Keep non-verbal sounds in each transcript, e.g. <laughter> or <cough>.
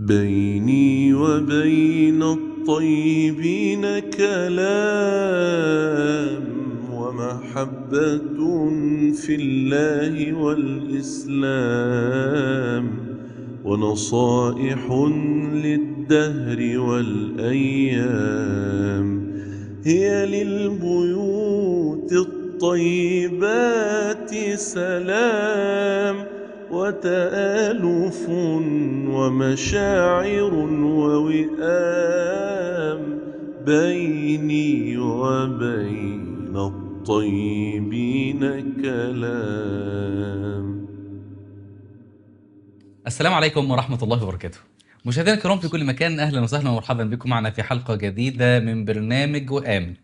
بيني وبين الطيبين كلام ومحبة في الله والإسلام ونصائح للدهر والأيام هي للبيوت الطيبات سلام وتآلف ومشاعر ووئام بيني وبين الطيبين كلام السلام عليكم ورحمة الله وبركاته مشاهدينا الكرام في كل مكان أهلا وسهلا ومرحبا بكم معنا في حلقة جديدة من برنامج وآمن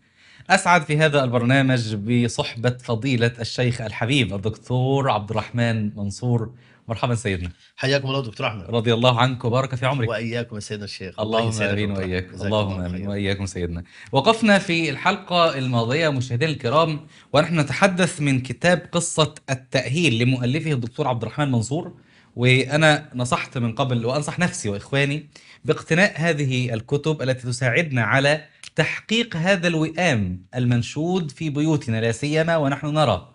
أسعد في هذا البرنامج بصحبة فضيلة الشيخ الحبيب الدكتور عبد الرحمن منصور مرحبا سيدنا حياكم الله دكتور احمد رضي الله عنك وبارك في عمرك واياكم يا سيدنا الشيخ اللهم امين وإياكم اللهم امين واياكم سيدنا وقفنا في الحلقه الماضيه مشاهدينا الكرام ونحن نتحدث من كتاب قصه التاهيل لمؤلفه الدكتور عبد الرحمن منصور وانا نصحت من قبل وانصح نفسي واخواني باقتناء هذه الكتب التي تساعدنا على تحقيق هذا الوئام المنشود في بيوتنا لا سيما ونحن نرى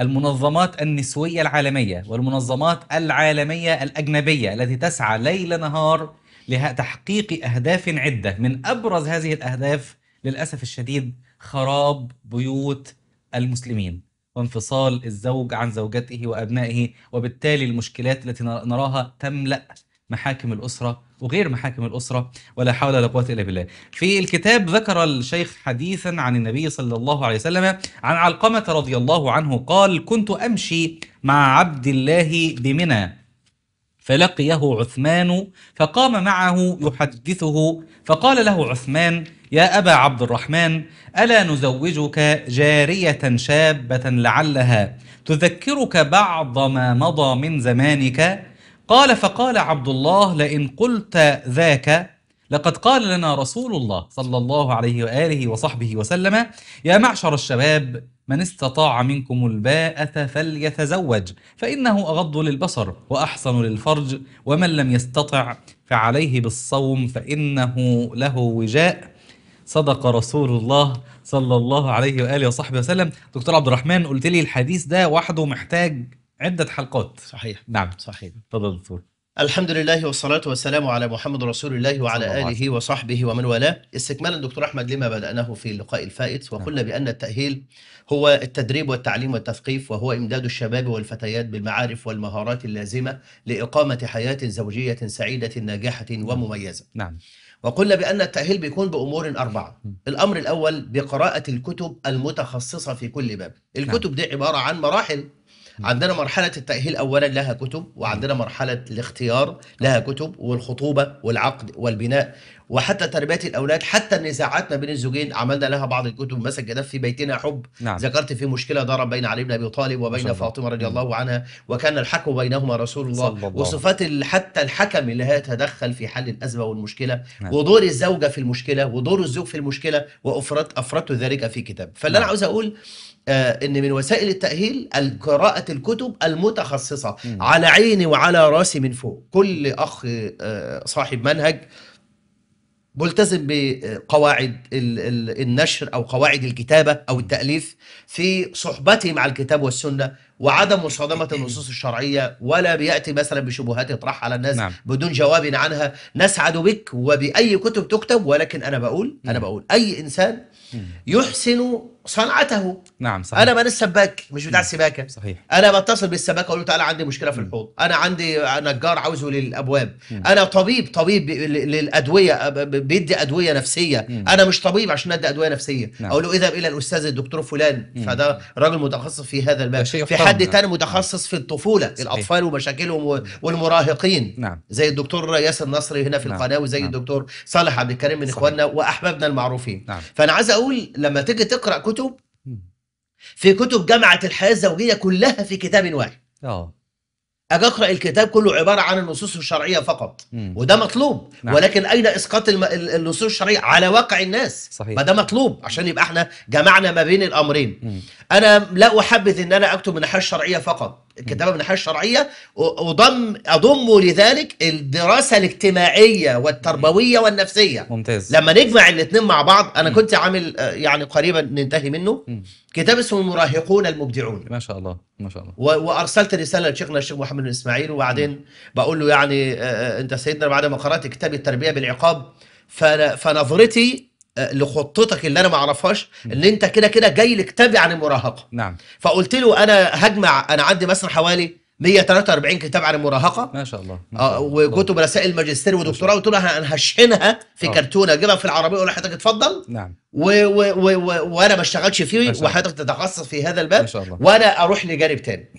المنظمات النسويه العالميه والمنظمات العالميه الاجنبيه التي تسعى ليل نهار لتحقيق اهداف عده من ابرز هذه الاهداف للاسف الشديد خراب بيوت المسلمين وانفصال الزوج عن زوجته وأبنائه وبالتالي المشكلات التي نراها تملأ محاكم الأسرة وغير محاكم الأسرة ولا حول ولا قوة إلا بالله في الكتاب ذكر الشيخ حديثا عن النبي صلى الله عليه وسلم عن علقمة رضي الله عنه قال كنت أمشي مع عبد الله بمنى فلقيه عثمان فقام معه يحدثه فقال له عثمان يا أبا عبد الرحمن ألا نزوجك جارية شابة لعلها تذكرك بعض ما مضى من زمانك قال فقال عبد الله لئن قلت ذاك لقد قال لنا رسول الله صلى الله عليه وآله وصحبه وسلم يا معشر الشباب من استطاع منكم الباءة فليتزوج فإنه أغض للبصر وأحصن للفرج ومن لم يستطع فعليه بالصوم فإنه له وجاء صدق رسول الله صلى الله عليه وآله وصحبه وسلم دكتور عبد الرحمن قلت لي الحديث ده وحده محتاج عدة حلقات صحيح نعم صحيح تفضل دكتور الحمد لله والصلاة والسلام على محمد رسول الله وعلى آله وصحبه ومن والاه استكمالا دكتور أحمد لما بدأناه في اللقاء الفائت نعم. وقلنا بأن التأهيل هو التدريب والتعليم والتثقيف وهو إمداد الشباب والفتيات بالمعارف والمهارات اللازمة لإقامة حياة زوجية سعيدة ناجحة نعم. ومميزة نعم وقلنا بأن التأهيل بيكون بأمور أربعة الأمر الأول بقراءة الكتب المتخصصة في كل باب نعم. الكتب دي عبارة عن مراحل عندنا مرحله التاهيل اولا لها كتب وعندنا مرحله الاختيار لها كتب والخطوبه والعقد والبناء وحتى تربيه الاولاد حتى النزاعات ما بين الزوجين عملنا لها بعض الكتب مثلا جدف في بيتنا حب نعم. ذكرت في مشكله ضرب بين علي بن ابي طالب وبين فاطمه رضي الله عنها وكان الحكم بينهما رسول الله, الله. وصفات حتى الحكم اللي هيتدخل في حل الازمه والمشكله نعم. ودور الزوجه في المشكله ودور الزوج في المشكله وافرط افرطت ذلك في كتاب فاللي نعم. انا عاوز اقول آه، ان من وسائل التاهيل قراءه الكتب المتخصصه م. على عيني وعلى راسي من فوق كل اخ آه، صاحب منهج ملتزم بقواعد النشر او قواعد الكتابه او التاليف في صحبته مع الكتاب والسنه وعدم مصادمه <coughs> النصوص الشرعيه ولا بياتي مثلا بشبهات يطرحها على الناس نعم. بدون جواب عنها نسعد بك وباي كتب تكتب ولكن انا بقول انا بقول اي انسان يحسن صنعته نعم صحيح انا من السباك مش بتاع السباكه صحيح انا بتصل بالسباك اقول له تعالى عندي مشكله في الحوض انا عندي نجار عاوزه للابواب مم. انا طبيب طبيب للادويه بيدي ادويه نفسيه مم. انا مش طبيب عشان ادي ادويه نفسيه نعم. اقول له اذهب الى الاستاذ الدكتور فلان مم. فده راجل متخصص في هذا المجال في حد نعم. تاني متخصص في الطفوله صحيح. الاطفال ومشاكلهم والمراهقين نعم. زي الدكتور ياسر نصري هنا في نعم. القناه وزي نعم. الدكتور صالح عبد الكريم من اخواننا واحبابنا المعروفين نعم. فانا عايز اقول لما تيجي تقرا كتب كتب في كتب جامعه الحياه الزوجيه كلها في كتاب واحد اه اجي اقرا الكتاب كله عباره عن النصوص الشرعيه فقط مم. وده مطلوب نعم. ولكن اين اسقاط الم... النصوص الشرعيه على واقع الناس صحيح ده مطلوب عشان يبقى احنا جمعنا ما بين الامرين مم. انا لا احبذ ان انا اكتب من الناحيه الشرعيه فقط كتابه من الناحيه الشرعيه وضم اضم لذلك الدراسه الاجتماعيه والتربويه والنفسيه ممتاز لما نجمع الاثنين مع بعض انا كنت عامل يعني قريبا ننتهي منه كتاب اسمه المراهقون المبدعون ما شاء الله ما شاء الله وارسلت رساله لشيخنا الشيخ محمد بن اسماعيل وبعدين بقول له يعني انت سيدنا بعد ما قرات كتاب التربيه بالعقاب فنظرتي لخطتك اللي انا ما اعرفهاش ان انت كده كده جاي لكتابي عن المراهقه نعم فقلت له انا هجمع انا عندي مثلا حوالي 143 كتاب عن المراهقه ما شاء الله اه وكتب رسائل ماجستير ودكتوراه قلت له انا هشحنها في أوه. كرتونه اجيبها في العربيه اقول لحضرتك اتفضل نعم و و و و وانا ما اشتغلش فيه وحضرتك تتخصص في هذا الباب ما شاء الله. وانا اروح لجانب تاني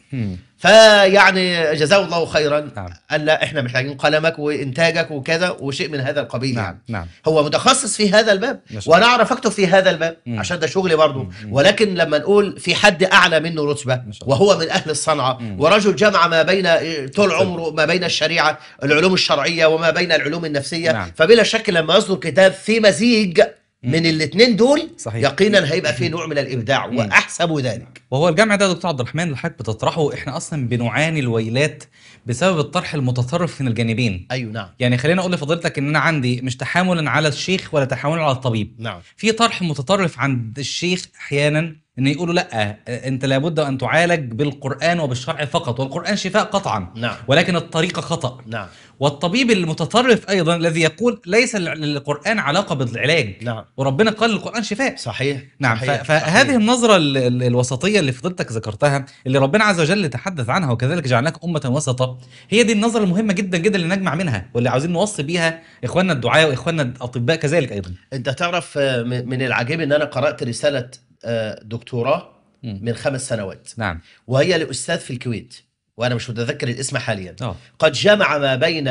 فيعني جزاه الله خيرا نعم. قال لا احنا محتاجين قلمك وانتاجك وكذا وشيء من هذا القبيل نعم. يعني نعم. هو متخصص في هذا الباب نعم. نعم. وانا اعرف اكتب في هذا الباب مم. عشان ده شغلي برضه ولكن لما نقول في حد اعلى منه رتبه وهو من اهل الصنعه مم. ورجل جمع ما بين طول عمره ما بين الشريعه العلوم الشرعيه وما بين العلوم النفسيه نعم. فبلا شك لما يصدر كتاب في مزيج من الاثنين دول صحيح. يقينا هيبقى في نوع من الابداع واحسب ذلك وهو الجمع ده دكتور عبد الرحمن اللي حضرتك بتطرحه احنا اصلا بنعاني الويلات بسبب الطرح المتطرف من الجانبين ايوه نعم يعني خلينا اقول لفضيلتك ان انا عندي مش تحاملا على الشيخ ولا تحاملا على الطبيب نعم في طرح متطرف عند الشيخ احيانا ان يقولوا لا انت لابد ان تعالج بالقران وبالشرع فقط والقران شفاء قطعا نعم. ولكن الطريقه خطا نعم. والطبيب المتطرف ايضا الذي يقول ليس للقران علاقه بالعلاج نعم. وربنا قال القران شفاء صحيح نعم صحيح. فهذه صحيح. النظره ال ال الوسطيه اللي فضلتك ذكرتها اللي ربنا عز وجل تحدث عنها وكذلك جعلناك امه وسطا هي دي النظره المهمه جدا جدا اللي نجمع منها واللي عاوزين نوصي بيها اخواننا الدعاه واخواننا الاطباء كذلك ايضا انت تعرف آه، من العجيب ان انا قرات رساله آه، دكتوراه من خمس سنوات نعم وهي لأستاذ في الكويت وأنا مش متذكر الاسم حاليا أوه. قد جمع ما بين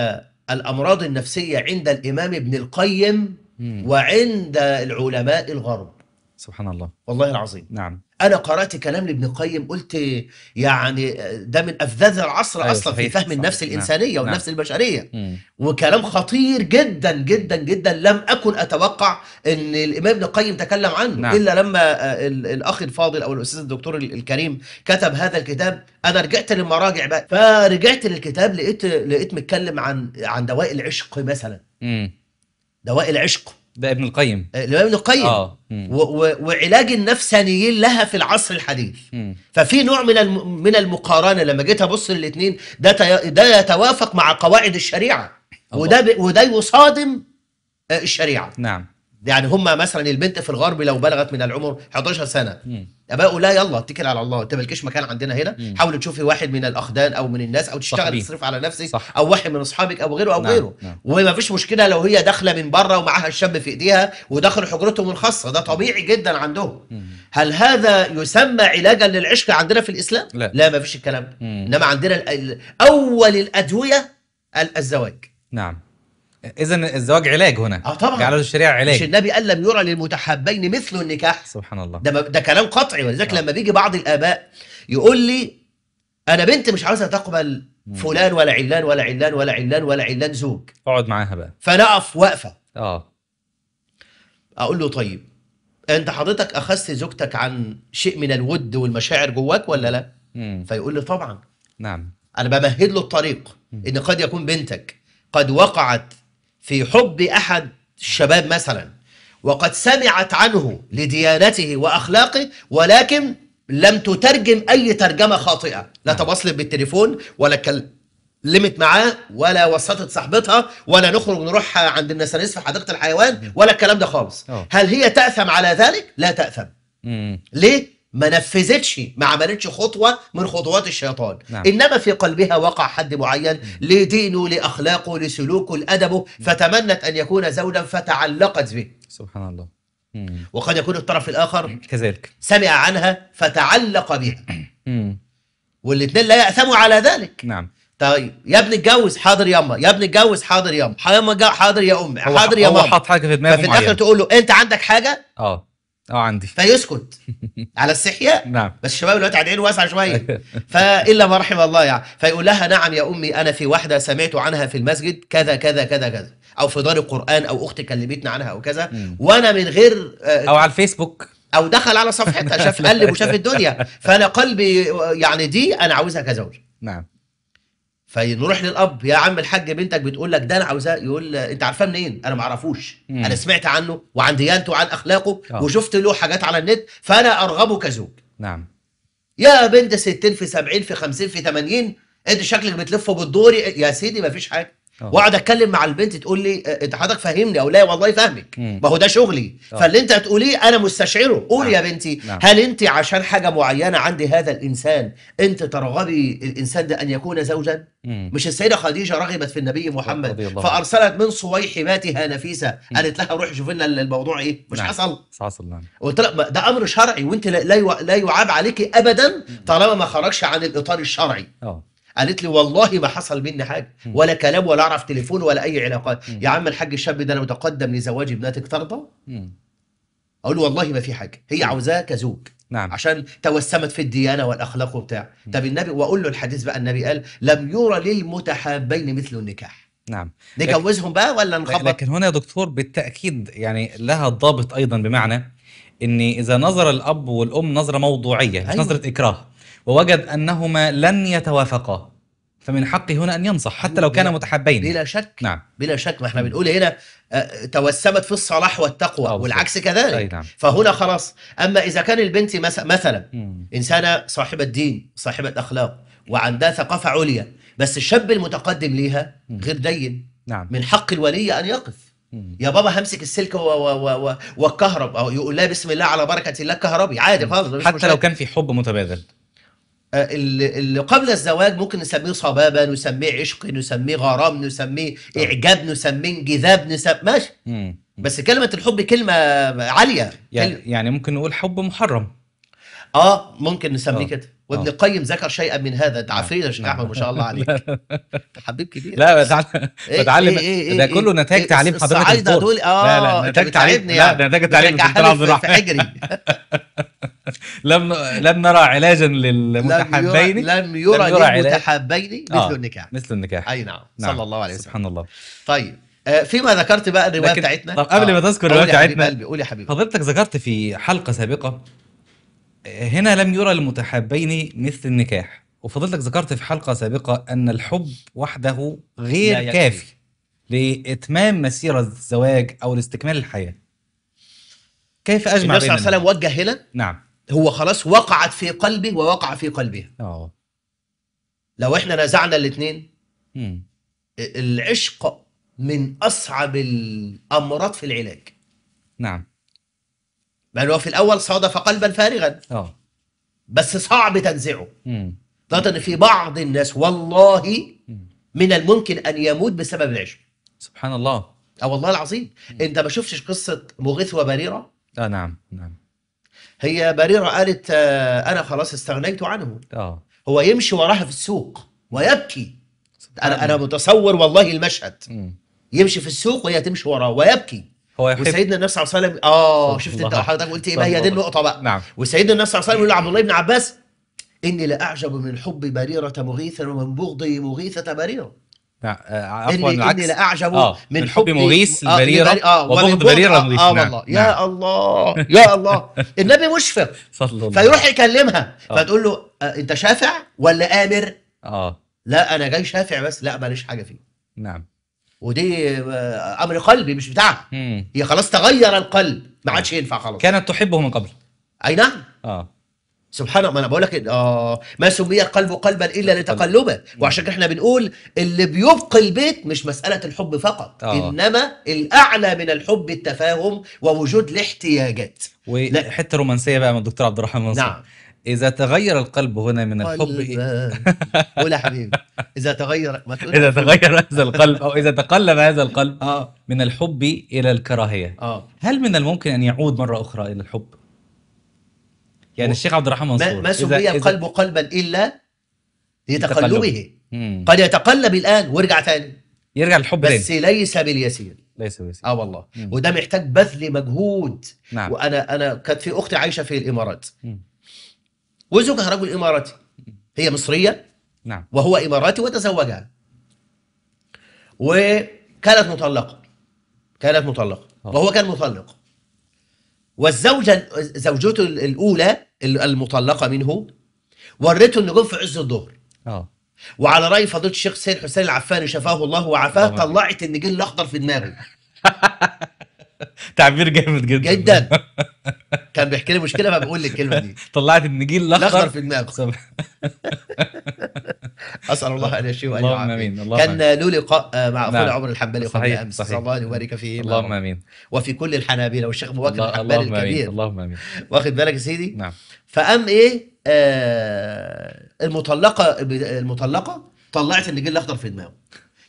الأمراض النفسية عند الإمام ابن القيم مم. وعند العلماء الغرب سبحان الله والله العظيم نعم انا قرات كلام لابن القيم قلت يعني ده من افذاذ العصر أيوة اصلا في فهم صحيح. النفس نعم، الانسانيه نعم. والنفس نعم. البشريه مم. وكلام خطير جدا جدا جدا لم اكن اتوقع ان الامام ابن القيم تكلم عنه نعم. الا لما الاخ الفاضل او الاستاذ الدكتور الكريم كتب هذا الكتاب انا رجعت للمراجع بقى فرجعت للكتاب لقيت لقيت متكلم عن عن دواء العشق مثلا مم. دواء العشق ده ابن القيم الامام ابن القيم اه, آه. وعلاج النفسانيين لها في العصر الحديث ففي نوع من من المقارنه لما جيت ابص للاثنين ده ده يتوافق مع قواعد الشريعه الله. وده وده يصادم آه، الشريعه نعم يعني هم مثلا البنت في الغرب لو بلغت من العمر 11 سنه اباؤه لا يلا اتكل على الله انت مالكيش مكان عندنا هنا حاول تشوفي واحد من الاخدان او من الناس او تشتغل تصرف على نفسك صح. او واحد من اصحابك او غيره او نعم. غيره نعم. وما فيش مشكله لو هي داخله من بره ومعاها الشاب في ايديها ودخلوا حجرتهم الخاصه ده طبيعي جدا عندهم مم. هل هذا يسمى علاجا للعشق عندنا في الاسلام لا, لا ما فيش الكلام ده انما عندنا اول الادويه الزواج نعم اذا الزواج علاج هنا اه طبعا جعله الشريعه علاج مش النبي قال لم يرى للمتحابين مثل النكاح سبحان الله ده ده كلام قطعي ولذلك آه. لما بيجي بعض الاباء يقول لي انا بنت مش عاوزها تقبل فلان ولا علان ولا علان ولا علان ولا علان زوج اقعد معاها بقى فانا اقف واقفه اه اقول له طيب انت حضرتك اخذت زوجتك عن شيء من الود والمشاعر جواك ولا لا مم. فيقول لي طبعا نعم انا بمهد له الطريق مم. ان قد يكون بنتك قد وقعت في حب أحد الشباب مثلا وقد سمعت عنه لديانته وأخلاقه ولكن لم تترجم أي ترجمة خاطئة لا نعم. تواصلت بالتليفون ولا كلمت معاه ولا وسطت صاحبتها ولا نخرج نروح عند النسانيس في حديقة الحيوان ولا الكلام ده خالص هل هي تأثم على ذلك؟ لا تأثم ليه؟ ما نفذتش ما عملتش خطوة من خطوات الشيطان نعم. إنما في قلبها وقع حد معين لدينه لأخلاقه لسلوكه لأدبه فتمنت أن يكون زوجا فتعلقت به سبحان الله مم. وقد يكون الطرف الآخر كذلك سمع عنها فتعلق بها والاثنين لا يأثموا على ذلك نعم طيب يا ابني اتجوز حاضر يما يا ابني اتجوز حاضر يما حاضر يا حاضر يا ام حاضر يا ماما حاط حاجه في دماغه ففي الاخر تقول له انت عندك حاجه اه اه عندي فيسكت <laughs> على السحياء نعم بس الشباب دلوقتي عينه واسعه شويه <laughs> فالا ما رحم الله يعني فيقول لها نعم يا امي انا في واحده سمعت عنها في المسجد كذا كذا كذا كذا او في دار القران او اختي كلمتنا عنها او كذا وانا من غير آه، او على الفيسبوك او دخل على صفحتها شاف <laughs> قلب وشاف الدنيا فانا قلبي يعني دي انا عاوزها كزوج نعم فنروح للاب يا عم الحاج بنتك بتقول لك ده انا عاوزاه يقول انت عارفاه منين؟ انا ما اعرفوش انا سمعت عنه وعن ديانته وعن اخلاقه أوه. وشفت له حاجات على النت فانا ارغبه كزوج نعم يا بنت 60 في 70 في 50 في 80 انت شكلك بتلف بالدوري يا سيدي ما فيش حاجه آه. واقعد اتكلم مع البنت تقول لي آه، انت حضرتك فاهمني او لا والله فاهمك ما هو ده شغلي أوه. فاللي انت هتقوليه انا مستشعره قول نعم. يا بنتي أوه. نعم. هل انت عشان حاجه معينه عندي هذا الانسان انت ترغبي الانسان ده ان يكون زوجا مم. مش السيده خديجه رغبت في النبي محمد فارسلت من صويحباتها نفيسه قالت لها روحي شوفي لنا الموضوع ايه مش نعم. حصل حصل نعم قلت لها ده امر شرعي وانت لا لا يعاب عليكي ابدا طالما ما خرجش عن الاطار الشرعي أوه. قالت لي والله ما حصل مني حاجه ولا كلام ولا اعرف تليفون ولا اي علاقات يا عم الحاج الشاب ده انا متقدم لزواج ابنتك ترضى اقول له والله ما في حاجه هي عاوزاه كزوج نعم عشان توسمت في الديانه والاخلاق وبتاع طب النبي واقول له الحديث بقى النبي قال لم يرى للمتحابين مثل النكاح نعم نجوزهم بقى ولا نخبط لكن هنا يا دكتور بالتاكيد يعني لها ضابط ايضا بمعنى ان اذا نظر الاب والام نظره موضوعيه أيوة. مش نظره اكراه ووجد أنهما لن يتوافقا فمن حقي هنا أن ينصح حتى لو كان متحابين بلا شك نعم بلا شك ما احنا بنقول هنا آه، توسمت في الصلاح والتقوى والعكس كذلك أي نعم. فهنا خلاص أما إذا كان البنت مثلا إنسانة صاحبة دين صاحبة أخلاق وعندها ثقافة عليا بس الشاب المتقدم ليها غير دين نعم. من حق الولي أن يقف يا بابا همسك السلك و... و... و... والكهرب او يقول لها بسم الله على بركه الله كهربي عادي خالص حتى مش لو كان في حب متبادل آه، اللي قبل الزواج ممكن نسميه صبابه نسميه عشق نسميه غرام نسميه اعجاب نسميه انجذاب نسميه ماشي بس كلمه الحب كلمه عاليه يعني, كلمة. يعني ممكن نقول حب محرم اه ممكن نسميه آه. كده وابن آه. القيم ذكر شيئا من هذا انت عفريت يا شيخ احمد ما شاء الله عليك حبيب كبير لا إيه، إيه، بتعلم بتعلم إيه،, إيه ده كله نتائج تعليم حضرتك الصعايده دول اه لا لا نتائج تعليم يعني. لا نتائج تعليم في حجري <laughs> <laughs> لم لم نرى علاجا للمتحابين لم يرى, لم يرى للمتحابين مثل آه. النكاح مثل النكاح اي نعم. نعم صلى الله عليه وسلم سبحان الله طيب آه، فيما ذكرت بقى الروايه بتاعتنا طب قبل آه. ما تذكر الروايه بتاعتنا قول يا حبيبي حضرتك ذكرت في حلقه سابقه آه، هنا لم يرى المتحابين مثل النكاح وفضلتك ذكرت في حلقه سابقه ان الحب وحده غير كافي لاتمام مسيره الزواج او لاستكمال الحياه كيف اجمع النبي صلى الله عليه وسلم وجه هنا نعم هو خلاص وقعت في قلبه ووقع في قلبها اه لو احنا نزعنا الاثنين العشق من اصعب الامراض في العلاج نعم بل هو في الاول صادف قلبا فارغا اه بس صعب تنزعه لدرجه ان في بعض الناس والله من الممكن ان يموت بسبب العشق سبحان الله اه والله العظيم انت ما شفتش قصه مغيث وبريره اه نعم نعم هي بريرة قالت آه، أنا خلاص استغنيت عنه آه. هو يمشي وراها في السوق ويبكي أنا أنا متصور والله المشهد يمشي في السوق وهي تمشي وراه ويبكي هو يحب وسيدنا النبي صلى الله عليه وسلم اه شفت انت حضرتك قلت ايه ما هي دي النقطه بقى نعم وسيدنا النبي صلى الله عليه وسلم يقول لعبد الله بن عباس اني لاعجب من حب بريره مغيثا ومن بغضه مغيثه بريره آه، عفوا اللي, العكس. لا اعجب آه. من, من حب مغيث آه، البريره آه, آه وبغض بريره مغيث آه, آه والله نعم. يا الله <laughs> يا الله النبي مشفق صلى الله فيروح يكلمها آه. فتقول له آه انت شافع ولا امر؟ اه لا انا جاي شافع بس لا ماليش حاجه فيه نعم ودي آه، امر قلبي مش بتاعها هي خلاص تغير القلب ما عادش ينفع خلاص كانت تحبه من قبل اي نعم اه سبحان الله ما انا بقول لك إيه، اه ما سمي القلب قلبا الا لتقلبه وعشان كده احنا بنقول اللي بيبقي البيت مش مساله الحب فقط آه. انما الاعلى من الحب التفاهم ووجود الاحتياجات وحته رومانسيه بقى من الدكتور عبد الرحمن منصور نعم إذا تغير القلب هنا من الحب إيه؟ <laughs> قول يا حبيبي إذا تغير ما إذا تغير هذا القلب أو إذا تقلب هذا القلب آه. من الحب إلى الكراهية آه. هل من الممكن أن يعود مرة أخرى إلى الحب؟ يعني الشيخ عبد الرحمن منصور ما, سمي القلب قلبا الا لتقلبه قد يتقلب الان ويرجع ثاني يرجع للحب بس ليس باليسير ليس باليسير اه والله مم. وده محتاج بذل مجهود نعم. وانا انا كانت في اختي عايشه في الامارات وزوجها رجل اماراتي هي مصريه نعم وهو اماراتي وتزوجها وكانت مطلقه كانت مطلقه آه. وهو كان مطلق والزوجه زوجته الاولى المطلقه منه وريته النجوم في عز الظهر اه وعلى راي فضيله الشيخ سيد حسين العفاني شفاه الله وعافاه طلعت النجيل الاخضر في دماغي <laughs> <laughs> تعبير جامد جدا جدا كان بيحكي لي مشكله فبقول لي الكلمه دي <laughs> طلعت النجيل الاخضر في دماغه <laughs> اسال الله ان يشفيه وان امين كان له لقاء مع نعم. اخونا عمر الحنبلي قبل امس صلى الله عليه يبارك فيه اللهم امين وفي كل الحنابله والشيخ ابو بكر الحنبلي الكبير اللهم امين واخد بالك يا سيدي نعم فقام ايه آه المطلقه المطلقه طلعت النجيل الاخضر في دماغه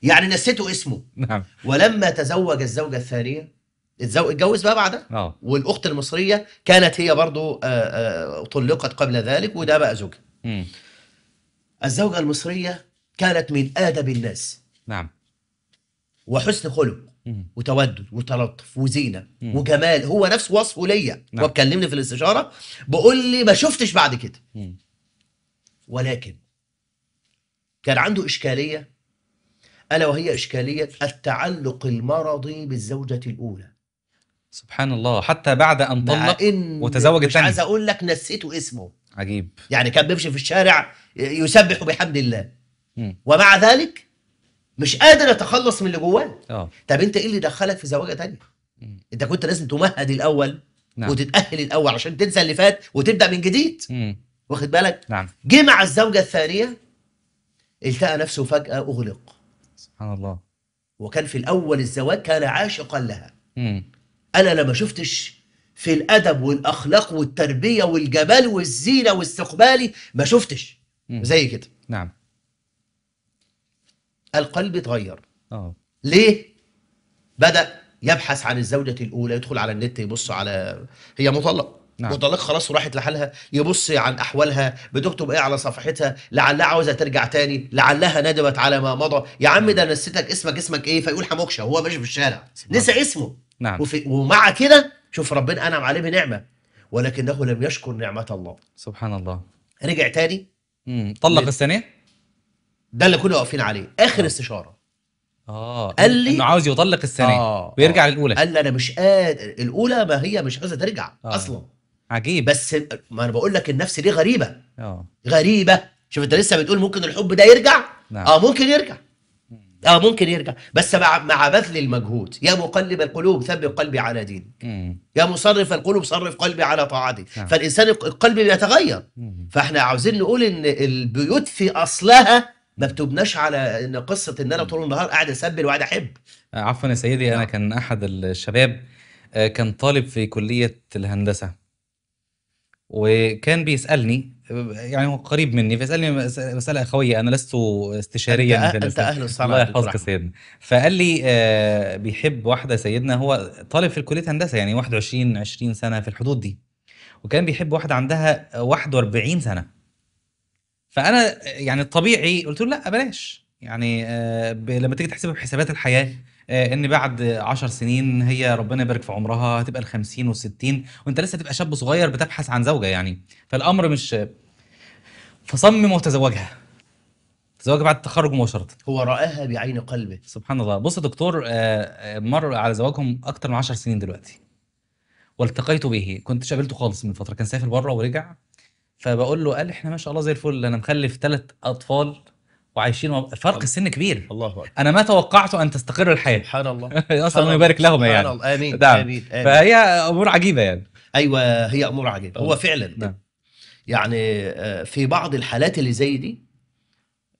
يعني نسيته اسمه نعم ولما تزوج الزوجه الثانيه اتجوز بقى بعدها اه والاخت المصريه كانت هي برضو آه، آه، طلقت قبل ذلك وده بقى زوجها الزوجه المصريه كانت من ادب الناس نعم وحسن خلق وتودد وتلطف وزينه مم. وجمال هو نفس وصفه ليا نعم. وبكلمني في الاستشاره بقول لي ما شفتش بعد كده مم. ولكن كان عنده اشكاليه الا وهي اشكاليه التعلق المرضي بالزوجه الاولى سبحان الله حتى بعد ان طلق وتزوج الثاني مش عايز اقول لك نسيته اسمه عجيب يعني كان بيمشي في الشارع يسبح بحمد الله م. ومع ذلك مش قادر اتخلص من اللي جواه آه. طب انت ايه اللي دخلك في زواجه تانية انت كنت لازم تمهد الاول نعم. وتتاهل الاول عشان تنسى اللي فات وتبدا من جديد م. واخد بالك نعم جه مع الزوجه الثانيه التقى نفسه فجاه اغلق سبحان الله وكان في الاول الزواج كان عاشقا لها مم. انا لما ما شفتش في الادب والاخلاق والتربيه والجمال والزينه واستقبالي ما شفتش زي كده نعم القلب اتغير آه. ليه بدا يبحث عن الزوجه الاولى يدخل على النت يبص على هي مطلقه نعم. وطلق خلاص وراحت لحالها يبص عن احوالها بتكتب ايه على صفحتها لعلها عاوزه ترجع تاني لعلها ندمت على ما مضى يا عم ده نسيتك اسمك اسمك ايه فيقول حموكشه وهو ماشي في الشارع نسى نعم. اسمه نعم وفي ومع كده شوف ربنا انعم عليه بنعمه ولكنه لم يشكر نعمه الله سبحان الله رجع تاني امم طلق الثانيه ده اللي كنا واقفين عليه اخر آه. استشاره اه قال لي انه عاوز يطلق الثانيه آه ويرجع آه للاولى قال لي انا مش قادر الاولى ما هي مش عايزه ترجع آه. اصلا عجيب بس ما انا بقول لك النفس دي غريبه اه غريبه شوف انت لسه بتقول ممكن الحب ده يرجع نعم. اه ممكن يرجع اه ممكن يرجع بس مع مع بذل المجهود يا مقلب القلوب ثبت قلبي على دينك يا مصرف القلوب صرف قلبي على طاعتك نعم. فالانسان القلب بيتغير فاحنا عاوزين نقول ان البيوت في اصلها ما بتبناش على ان قصه ان انا طول النهار قاعد اسبل وقاعد احب آه، عفوا يا سيدي انا نعم. كان احد الشباب آه، كان طالب في كليه الهندسه وكان بيسالني يعني هو قريب مني فيسالني مساله اخويه انا لست استشاريا انت, أنت اهل الصنعه الله يحفظك سيدنا فقال لي آه، بيحب واحده سيدنا هو طالب في كليه هندسه يعني 21 20 سنه في الحدود دي وكان بيحب واحده عندها 41 سنه فانا يعني الطبيعي قلت له لا بلاش يعني آه، لما تيجي تحسبها بحسابات الحياه آه، ان بعد 10 سنين هي ربنا يبارك في عمرها هتبقى ال 50 وال 60 وانت لسه هتبقى شاب صغير بتبحث عن زوجه يعني فالامر مش فصمم وتزوجها تزوجها بعد التخرج مباشره هو رآها بعين قلبه سبحان الله بص يا دكتور آه، آه، مر على زواجهم اكتر من 10 سنين دلوقتي والتقيت به كنت قابلته خالص من فتره كان سافر بره ورجع فبقول له قال احنا ما شاء الله زي الفل انا مخلف ثلاث اطفال وعايشين فرق السن كبير الله أكبر. انا ما توقعت ان تستقر الحياه سبحان الله <laughs> اصلا يبارك لهم يعني الله. امين دعم. امين فهي امور عجيبه يعني ايوه هي امور عجيبه هو فعلا نعم. يعني آه، في بعض الحالات اللي زي دي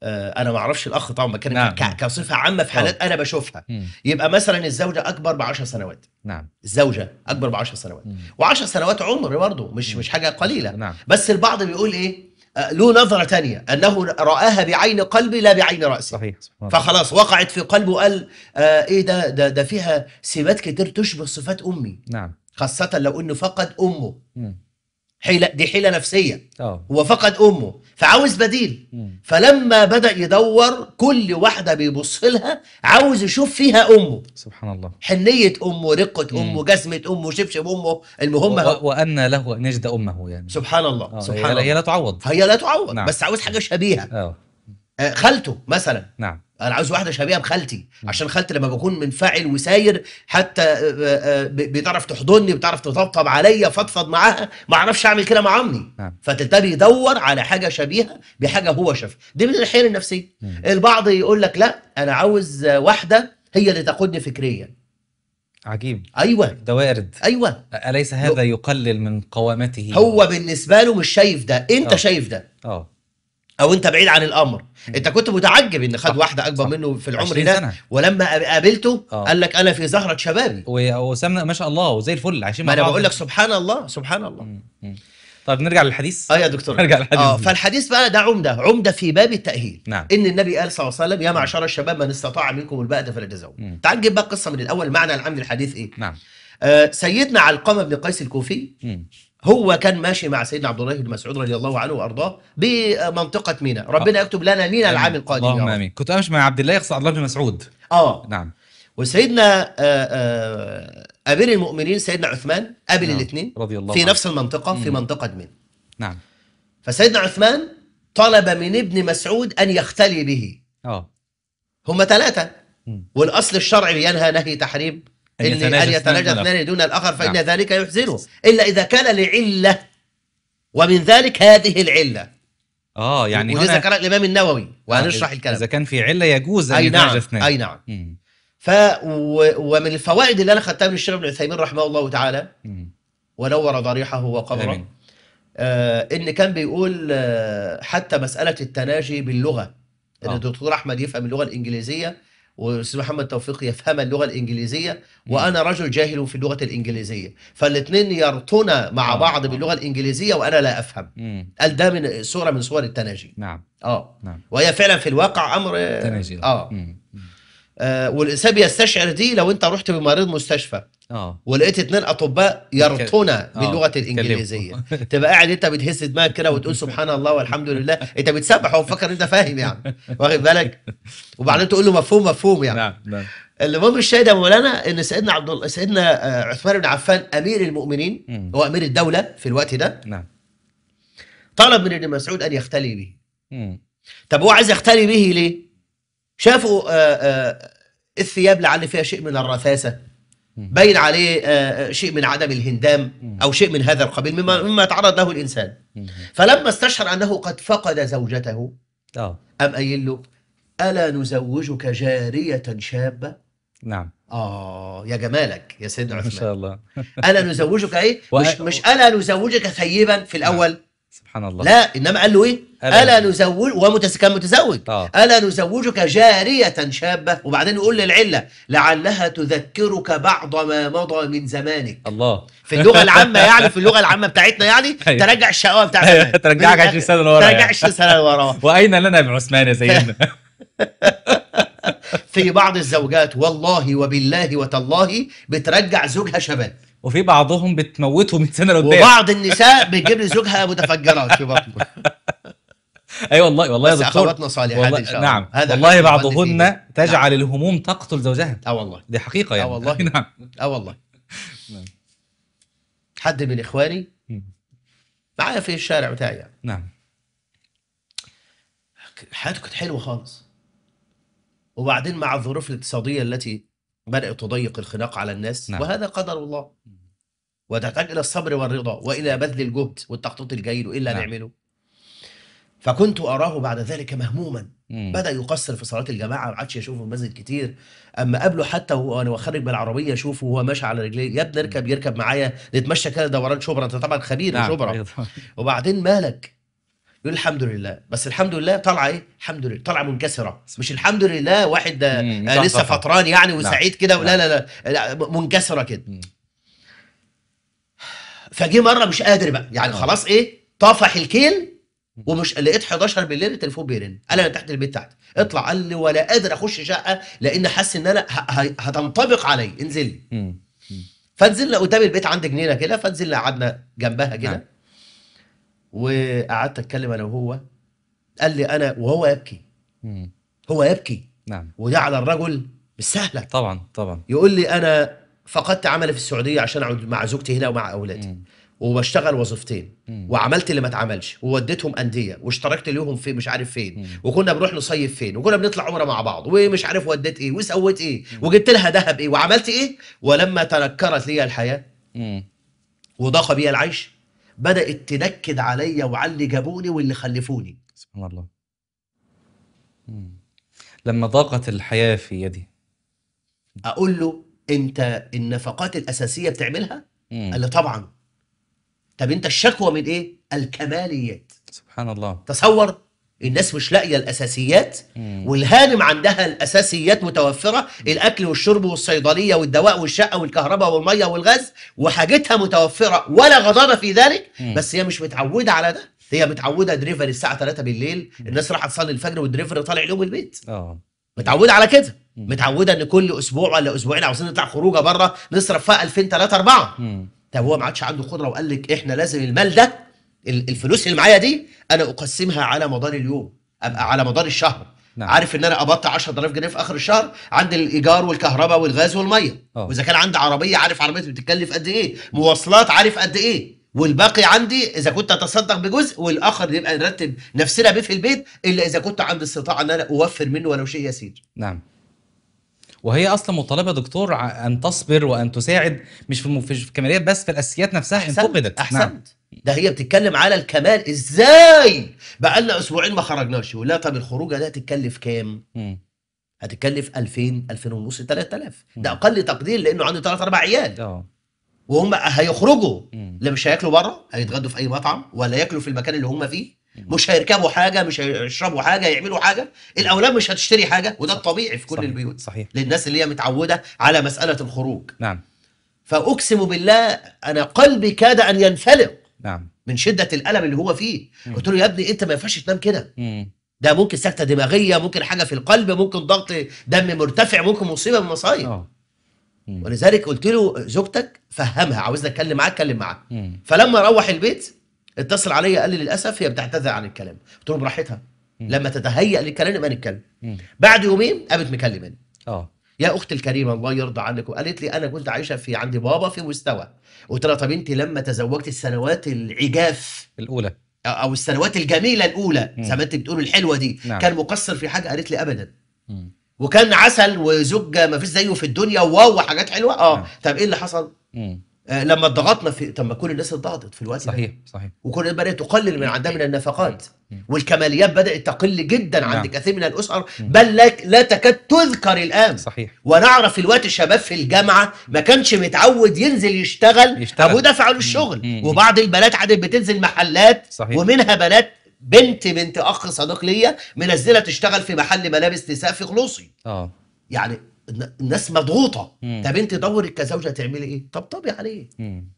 آه، انا ما اعرفش الاخ طبعا بتكلم نعم. كصفه عامه في حالات انا بشوفها مم. يبقى مثلا الزوجه اكبر ب 10 سنوات نعم الزوجه اكبر ب 10 سنوات و10 سنوات عمر برضه مش مم. مش حاجه قليله نعم. بس البعض بيقول ايه آه، له نظرة تانية أنه رآها بعين قلبي لا بعين رأسي صحيح فخلاص وقعت في قلبه وقال آه إيه ده, ده ده فيها سمات كتير تشبه صفات أمي نعم خاصة لو أنه فقد أمه م. حيلة دي حيلة نفسية أوه. هو فقد أمه فعاوز بديل مم. فلما بدأ يدور كل واحدة بيبص لها عاوز يشوف فيها أمه سبحان الله حنية أمه رقة أمه جسمة أمه شبشب أمه المهم و... و... وأن له أن يجد أمه يعني سبحان الله أوه. سبحان هي الله هي لا تعوض هي لا تعوض نعم. بس عاوز حاجة شبيهة أوه. آه، خالته مثلا نعم انا عاوز واحده شبيهه بخالتي عشان خالتي لما بكون منفعل وساير حتى آه، آه، آه، بتعرف تحضني بتعرف تطبطب عليا فضفض معاها ما اعرفش اعمل كده مع امي نعم. فتبتدي يدور على حاجه شبيهه بحاجه هو شافها دي من الحيل النفسيه البعض يقول لك لا انا عاوز واحده هي اللي تقودني فكريا عجيب ايوه ده وارد ايوه اليس هذا يقلل من قوامته هو بالنسبه له مش شايف ده انت أوه. شايف ده اه او انت بعيد عن الامر انت كنت متعجب ان خد واحده اكبر صح. منه في العمر ده سنة. ولما قابلته آه. قال لك انا في زهره شبابي وسام ما شاء الله وزي الفل عايشين ما انا بقول لك سبحان الله سبحان الله مم. مم. طيب نرجع للحديث اه يا دكتور <laughs> نرجع للحديث اه فالحديث بقى ده عمده عمده في باب التاهيل نعم ان النبي قال صلى الله عليه وسلم يا نعم. معشر الشباب من استطاع منكم الباءة فليتزوج تعال نجيب بقى القصه من الاول معنى العام للحديث ايه نعم آه، سيدنا علقمه بن قيس الكوفي هو كان ماشي مع سيدنا عبد الله بن مسعود رضي الله عنه وارضاه بمنطقه مينا آه. ربنا يكتب لنا مينا العام القادم اللهم امين كنت امشي مع عبد الله يقصد عبد الله بن مسعود اه نعم وسيدنا آه، امير المؤمنين سيدنا عثمان قابل نعم. الاثنين رضي الله في نفس المنطقه مم. في منطقه مينا نعم فسيدنا عثمان طلب من ابن مسعود ان يختلي به اه هم ثلاثه والاصل الشرعي ينهى نهي تحريم أن يتناجى اثنان دون الآخر فإن نعم. ذلك يحزنه إلا إذا كان لعلة ومن ذلك هذه العلة اه يعني هنا ذكر الامام النووي آه، وهنشرح الكلام اذا كان في عله يجوز ان نعم، يتناجى اثنان اي نعم ف و... ومن الفوائد اللي انا خدتها من الشيخ ابن عثيمين رحمه الله تعالى ونور ضريحه وقبره آه ان كان بيقول آه، حتى مساله التناجي باللغه ان آه. الدكتور احمد يفهم اللغه الانجليزيه والاستاذ محمد توفيق يفهم اللغه الانجليزيه وانا رجل جاهل في اللغه الانجليزيه فالاثنين يرطون مع آه، بعض آه. باللغه الانجليزيه وانا لا افهم قال ده من صوره من صور التناجي نعم اه نعم وهي فعلا في الواقع امر تناجي اه مم. آه، والانسان بيستشعر دي لو انت رحت بمريض مستشفى أوه. ولقيت اتنين اطباء يرطنا آه، باللغه الانجليزيه <laughs> تبقى قاعد انت بتهز دماغك كده وتقول <laughs> سبحان الله والحمد لله انت بتسبح هو انت فاهم يعني واخد بالك وبعدين تقول له مفهوم مفهوم يعني نعم نعم المهم الشاهد يا مولانا ان سيدنا عبد الله سيدنا آه، عثمان بن عفان امير المؤمنين هو امير الدوله في الوقت ده نعم طلب من ابن مسعود ان يختلي به طب هو عايز يختلي به ليه؟ شافوا آه، آه، الثياب لعل فيها شيء من الرثاسه بين عليه آه، شيء من عدم الهندام او شيء من هذا القبيل مما مما يتعرض له الانسان فلما استشعر انه قد فقد زوجته ام قايل له الا نزوجك جاريه شابه نعم اه يا جمالك يا سيدنا عثمان ما شاء الله الا نزوجك ايه <laughs> مش مش الا نزوجك ثيبا في الاول نعم. سبحان الله لا انما قال له ايه ألا, ألا نزوج ومتز... كان متزوج آه. ألا نزوجك جارية شابة وبعدين يقول للعلة لعلها تذكرك بعض ما مضى من زمانك الله في اللغة العامة يعني في اللغة العامة <laughs> بتاعتنا يعني أيوة. ترجع الشقاوة بتاعتنا أيوة، ترجعك 20 سنة لورا يعني. ترجع 20 سنة لورا <laughs> وأين لنا ابن عثمان يا سيدنا <laughs> في بعض الزوجات والله وبالله وتالله بترجع زوجها شباب وفي بعضهم بتموته من سنه لقدام وبعض النساء بتجيب لزوجها متفجرات في بطنه <laughs> اي والله والله يا دكتور اخواتنا صالحات والله... ان شاء الله نعم هذا والله بعضهن نعم. تجعل نعم. الهموم تقتل زوجها اه والله دي حقيقه يعني اه والله <laughs> نعم اه والله حد من اخواني معايا في الشارع بتاعي يعني نعم حياته كانت حلوه خالص وبعدين مع الظروف الاقتصاديه التي بدأت تضيق الخناق على الناس نعم. وهذا قدر الله وتحتاج إلى الصبر والرضا وإلى بذل الجهد والتخطيط الجيد وإلا نعم. نعمله فكنت أراه بعد ذلك مهموما مم. بدأ يقصر في صلاة الجماعة ما عادش يشوفه المسجد كتير أما قبله حتى وأنا خارج بالعربية أشوفه وهو ماشي على رجليه يا ابني اركب يركب معايا نتمشى كده دوران شبرا أنت طبعا خبير نعم. شبرا وبعدين مالك يقول الحمد لله بس الحمد لله طالعه ايه الحمد لله طالعه منكسره مش الحمد لله واحد آه لسه فطران يعني وسعيد كده لا لا لا, لا منكسره كده فجه مره مش قادر بقى يعني آه. خلاص ايه طفح الكيل ومش لقيت 11 بالليل التليفون بيرن قال انا تحت البيت تحت اطلع قال لي ولا قادر اخش شقه لان حاسس ان انا هتنطبق علي انزل لي فنزلنا قدام البيت عند جنينه كده فنزلنا قعدنا جنبها كده نعم. وقعدت اتكلم انا وهو قال لي انا وهو يبكي هو يبكي نعم وده على الرجل مش سهله طبعا طبعا يقول لي انا فقدت عملي في السعوديه عشان اقعد مع زوجتي هنا ومع اولادي وبشتغل وظيفتين وعملت اللي ما اتعملش ووديتهم انديه واشتركت ليهم في مش عارف فين مم. وكنا بنروح نصيف فين وكنا بنطلع عمره مع بعض ومش عارف وديت ايه وسويت ايه مم. وجبت لها ذهب ايه وعملت ايه ولما تنكرت لي الحياه مم. وضاق بي العيش بدات تنكد عليا وعلى اللي جابوني واللي خلفوني سبحان الله لما ضاقت الحياه في يدي اقول له انت النفقات الاساسيه بتعملها مم. قال لي طبعا طب انت الشكوى من ايه الكماليات سبحان الله تصور الناس مش لاقيه الاساسيات والهانم عندها الاساسيات متوفره الاكل والشرب والصيدليه والدواء والشقه والكهرباء والميه والغاز وحاجتها متوفره ولا غضاضه في ذلك بس هي مش متعوده على ده هي متعوده دريفري الساعه 3 بالليل الناس راح تصلي الفجر والدريفري طالع لهم البيت اه متعوده على كده متعوده ان كل اسبوع ولا اسبوعين عاوزين نطلع خروجه بره نصرف فيها 2000 3 4 طب هو ما عادش عنده قدره وقال لك احنا لازم المال ده الفلوس اللي معايا دي انا اقسمها على مدار اليوم ابقى على مدار الشهر نعم. عارف ان انا قبضت 10000 جنيه في اخر الشهر عند الايجار والكهرباء والغاز والميه أه. واذا كان عندي عربيه عارف عربيتي بتتكلف قد ايه مواصلات عارف قد ايه والباقي عندي اذا كنت اتصدق بجزء والاخر يبقى نرتب نفسنا بيه في البيت الا اذا كنت عندي استطاعه ان انا اوفر منه ولو شيء يسير نعم وهي اصلا مطالبه دكتور ان تصبر وان تساعد مش في, في بس في الاساسيات نفسها ان فقدت احسنت نعم. ده هي بتتكلم على الكمال ازاي بقى لنا اسبوعين ما خرجناش يقول لها طب الخروجه ده هتتكلف كام هتتكلف 2000 2000 ونص 3000 ده اقل تقدير لانه عنده 3 4 عيال اه وهم هيخرجوا لا مش هياكلوا بره هيتغدوا في اي مطعم ولا ياكلوا في المكان اللي هم فيه مش هيركبوا حاجه مش هيشربوا حاجه يعملوا حاجه الاولاد مش هتشتري حاجه وده الطبيعي في كل صحيح. البيوت صحيح للناس اللي هي متعوده على مساله الخروج نعم فاقسم بالله انا قلبي كاد ان ينفلق نعم من شده الالم اللي هو فيه مم. قلت له يا ابني انت ما ينفعش تنام كده ده ممكن سكته دماغيه ممكن حاجه في القلب ممكن ضغط دم مرتفع ممكن مصيبه من المصايب اه. ولذلك قلت له زوجتك فهمها عاوزنا اتكلم معاك اتكلم معاك فلما روح البيت اتصل عليا قال لي للاسف هي بتعتذر عن الكلام قلت له براحتها لما تتهيأ للكلام يبقى نتكلم بعد يومين قامت مكلماني اه يا اختي الكريمه الله يرضى عنك وقالت لي انا كنت عايشه في عند بابا في مستوى قلت لها طب انت لما تزوجت السنوات العجاف الاولى او السنوات الجميله الاولى زي ما انت بتقول الحلوه دي نعم. كان مقصر في حاجه قالت لي ابدا م. وكان عسل وزجه ما فيش زيه في الدنيا واو وحاجات حلوه اه نعم. طب ايه اللي حصل م. آه، لما ضغطنا في طب ما كل الناس اتضغطت في الوقت صحيح صحيح وكل الناس بدات تقلل من عندها من النفقات والكماليات بدات تقل جدا عند نعم. كثير من الاسر بل لا, لا تكاد تذكر الان صحيح ونعرف الوقت الشباب في الجامعه ما كانش متعود ينزل يشتغل, يشتغل. ابوه له الشغل وبعض البنات عادت بتنزل محلات صحيح. ومنها بنات بنت بنت اخ صديق ليا منزله تشتغل في محل ملابس نساء في خلوصي اه يعني الناس مضغوطه طب انت دورك كزوجه تعملي ايه طب عليه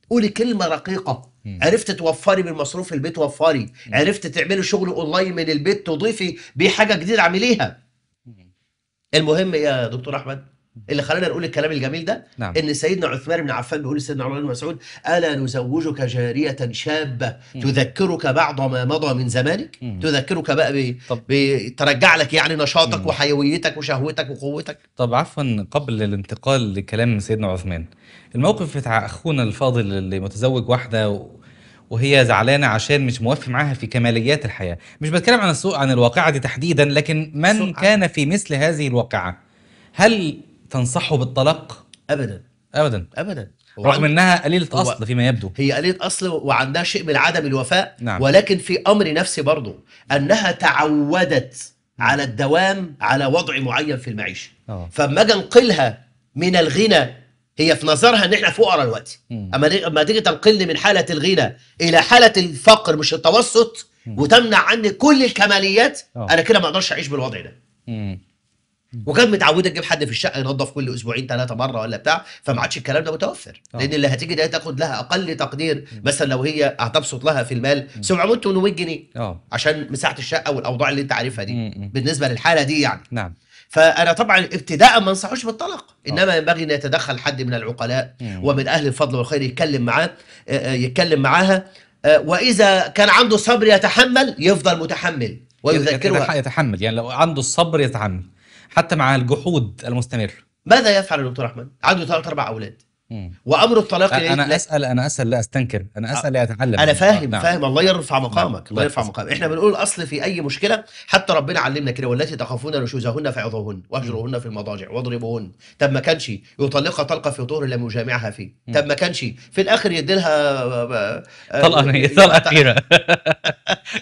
قولي كلمه رقيقه مم. عرفت توفري من مصروف البيت وفري مم. عرفت تعملي شغل اونلاين من البيت تضيفي بيه حاجه جديده اعمليها المهم يا دكتور احمد اللي خلانا نقول الكلام الجميل ده نعم. ان سيدنا عثمان بن عفان بيقول لسيدنا عمر بن مسعود الا نزوجك جاريه شابه مم. تذكرك بعض ما مضى من زمانك مم. تذكرك بقى بي... بترجع لك يعني نشاطك مم. وحيويتك وشهوتك وقوتك طب عفوا قبل الانتقال لكلام سيدنا عثمان الموقف بتاع اخونا الفاضل اللي متزوج واحده و... وهي زعلانه عشان مش موافق معاها في كماليات الحياه مش بتكلم عن السوق عن الواقعه دي تحديدا لكن من كان في مثل هذه الواقعه هل تنصحه بالطلاق ابدا ابدا ابدا رغم انها قليله اصل فيما يبدو هي قليله اصل وعندها شيء من عدم الوفاء نعم. ولكن في امر نفسي برضه انها تعودت على الدوام على وضع معين في المعيشه آه. فما اجي انقلها من الغنى هي في نظرها ان احنا فقراء دلوقتي اما لما تيجي تنقلني من حاله الغنى الى حاله الفقر مش التوسط مم. وتمنع عني كل الكماليات أوه. انا كده ما اقدرش اعيش بالوضع ده مم. وكانت متعوده تجيب حد في الشقه ينظف كل اسبوعين ثلاثه مره ولا بتاع فما عادش الكلام ده متوفر آه. لان اللي هتيجي ده تاخد لها اقل تقدير مثلا لو هي هتبسط لها في المال 700 800 جنيه آه. عشان مساحه الشقه والاوضاع اللي انت عارفها دي بالنسبه للحاله دي يعني نعم فانا طبعا ابتداء ما انصحوش بالطلاق آه. انما ينبغي ان يتدخل حد من العقلاء مم. ومن اهل الفضل والخير يتكلم معاه يتكلم معاها واذا كان عنده صبر يتحمل يفضل متحمل ويذكرها يتحمل يعني لو عنده الصبر يتحمل حتى مع الجحود المستمر ماذا يفعل الدكتور احمد؟ عنده ثلاث اربع اولاد وامر الطلاق انا لا. اسال انا اسال لا استنكر انا آه. اسال لا اتعلم انا فاهم نعم. فاهم الله يرفع نعم. مقامك نعم. الله يرفع مقامك احنا بنقول الاصل في اي مشكله حتى ربنا علمنا كده والتي تخافون نشوزهن فعظوهن واهجروهن في المضاجع واضربوهن طب ما كانش يطلقها طلقه في طهر لم يجامعها فيه طب ما كانش في الاخر يدي لها آه، آه، طلقه طلقه اخيره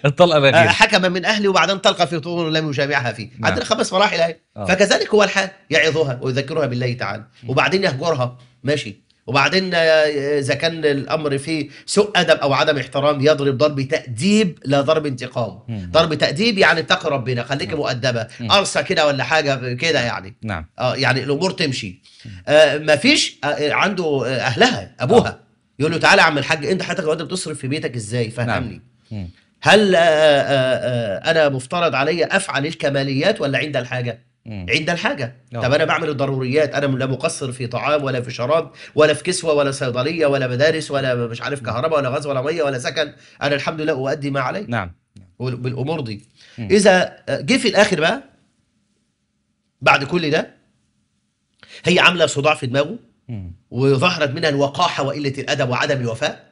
الطلقه <laughs> الاخيره حكم من اهلي وبعدين طلقه في طهر لم يجامعها فيه عندنا نعم. خمس مراحل اهي فكذلك هو الحال يعظها ويذكرها بالله تعالى وبعدين يهجرها ماشي وبعدين آه، آه، اذا كان الامر فيه سوء ادب او عدم احترام يضرب ضرب تاديب لا ضرب انتقام مم. ضرب تاديب يعني اتقي ربنا خليك مؤدبه ارصى كده ولا حاجه كده يعني نعم اه يعني الامور تمشي آه فيش آه, آه، عنده اهلها ابوها آه. يقول له تعالى يا عم الحاج انت حياتك وانت بتصرف في بيتك ازاي نعم. فهمني نعم. هل آآ آآ انا مفترض علي افعل الكماليات ولا عند الحاجه عيد ده الحاجه أوه. طب انا بعمل الضروريات انا لا مقصر في طعام ولا في شراب ولا في كسوه ولا صيدليه ولا مدارس ولا مش عارف كهرباء ولا غاز ولا ميه ولا سكن انا الحمد لله اؤدي ما علي نعم بالامور دي مم. اذا آه، جه في الاخر بقى بعد كل ده هي عامله صداع في دماغه وظهرت منها الوقاحه وقله الادب وعدم الوفاء